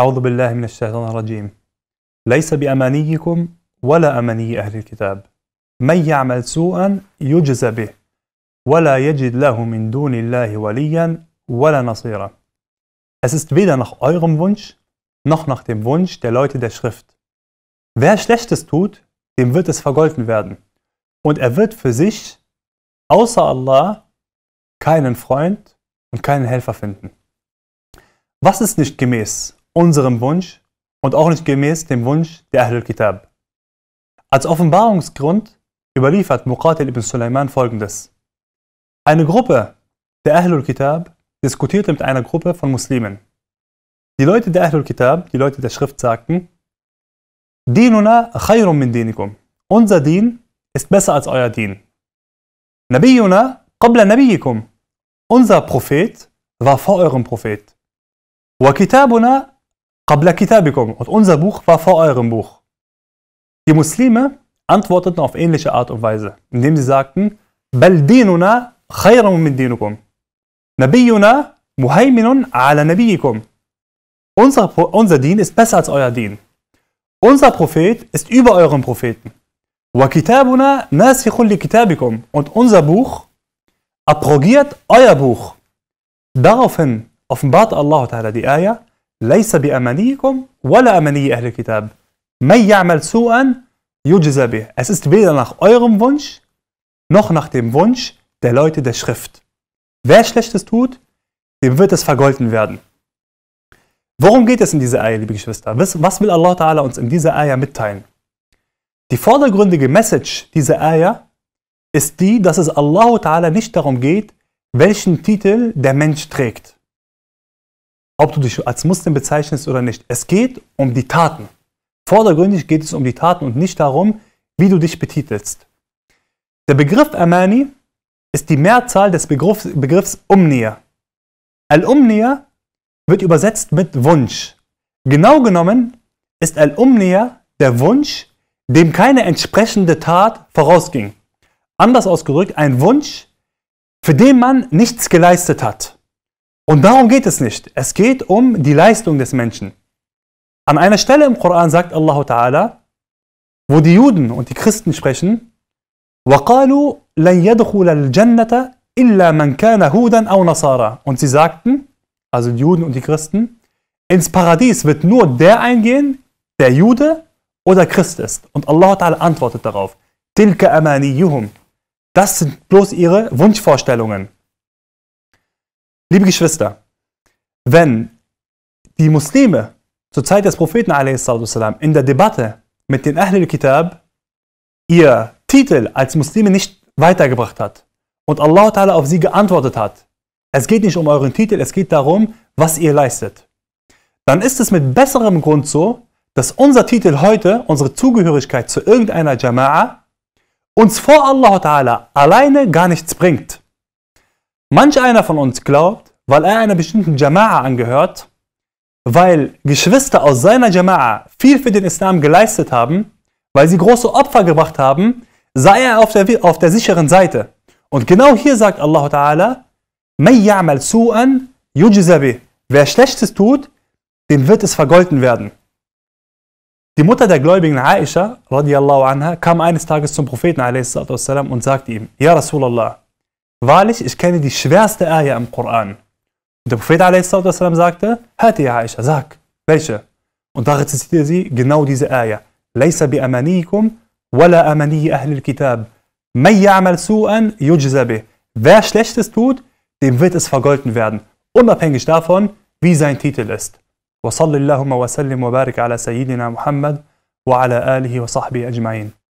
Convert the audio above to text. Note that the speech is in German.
أعوذ بالله من الشيطان الرجيم ليس بأمانيكم ولا أماني أهل الكتاب من يعمل سوءا يجزى به ولا يجد له من دون الله وليا ولا نصيرا Es ist weder nach eurem Wunsch noch nach dem Wunsch der Leute der Schrift. Wer Schlechtes tut, dem wird es vergolten werden. Und er wird für sich, außer Allah, keinen Freund und keinen Helfer finden. Was ist nicht gemäß unserem Wunsch und auch nicht gemäß dem Wunsch der Ahlul Kitab. Als Offenbarungsgrund überliefert Muqatil ibn Sulaiman folgendes. Eine Gruppe der Ahlul Kitab diskutierte mit einer Gruppe von Muslimen. Die Leute der Ahlul Kitab, die Leute der Schrift sagten, Dinuna khayrun min dinikum. Unser Dien ist besser als euer Dien. Nabiyuna qabla nabiyikum. Unser Prophet war vor eurem Prophet. Wa kitabuna Qabla kitabikum. Und unser Buch war vor eurem Buch. Die Muslime antworteten auf ähnliche Art und Weise, indem sie sagten, Bal dinuna khayrun min dinukum. Nabiyuna muhayminun ala nabiyikum. Unser, unser Dien ist besser als euer Dien. Unser Prophet ist über euren Propheten. Wa kitabuna nasikhun li kitabikum. Und unser Buch abrogiert euer Buch. Daraufhin offenbart Allah Ta'ala die Ayah, ليس بأمانيكم ولا أماني أهل الكتاب من يعمل سوءا يجزى به Es ist weder nach eurem Wunsch noch nach dem Wunsch der Leute der Schrift. Wer Schlechtes tut, dem wird es vergolten werden. Worum geht es in dieser Eier, liebe Geschwister? Was will Allah Ta'ala uns in dieser Eier mitteilen? Die vordergründige Message dieser Eier ist die, dass es Allah Ta'ala nicht darum geht, welchen Titel der Mensch trägt ob du dich als Muslim bezeichnest oder nicht. Es geht um die Taten. Vordergründig geht es um die Taten und nicht darum, wie du dich betitelst. Der Begriff Amani ist die Mehrzahl des Begriffs, Begriffs Umniya. Al-Umniya wird übersetzt mit Wunsch. Genau genommen ist Al-Umniya der Wunsch, dem keine entsprechende Tat vorausging. Anders ausgedrückt, ein Wunsch, für den man nichts geleistet hat. Und darum geht es nicht. Es geht um die Leistung des Menschen. An einer Stelle im Koran sagt Allah Ta'ala, wo die Juden und die Christen sprechen, Und sie sagten, also die Juden und die Christen, ins Paradies wird nur der eingehen, der Jude oder Christ ist. Und Allah Ta'ala antwortet darauf, تِلْكَ أَمَانِيُّهُمْ Das sind bloß ihre Wunschvorstellungen. Liebe Geschwister, wenn die Muslime zur Zeit des Propheten in der Debatte mit den Ahlul Kitab ihr Titel als Muslime nicht weitergebracht hat und Allah Ta'ala auf sie geantwortet hat, es geht nicht um euren Titel, es geht darum, was ihr leistet, dann ist es mit besserem Grund so, dass unser Titel heute, unsere Zugehörigkeit zu irgendeiner Jama'a, uns vor Allah Ta'ala alleine gar nichts bringt. Manch einer von uns glaubt, weil er einer bestimmten Jama'a angehört, weil Geschwister aus seiner Jama'a viel für den Islam geleistet haben, weil sie große Opfer gebracht haben, sei er auf der, auf der sicheren Seite. Und genau hier sagt Allah Ta'ala, Wer Schlechtes tut, dem wird es vergolten werden. Die Mutter der Gläubigen Aisha, anha, kam eines Tages zum Propheten والسلام, und sagte ihm, Ja Rasulallah, Wahrlich, ich kenne die schwerste Ayah im Koran. Und der Prophet والسلام, sagte, Hati ya Aisha, sag, welche? Und da rezitierte sie genau diese Ayah. ليس بأمانيكم ولا أماني أهل الكتاب من يعمل سوءا Wer Schlechtes tut, dem wird es vergolten werden, unabhängig davon, wie sein Titel ist. sallallahu Wa wa wa اللهم وسلم وبارك على سيدنا محمد وعلى آله وصحبه أجمعين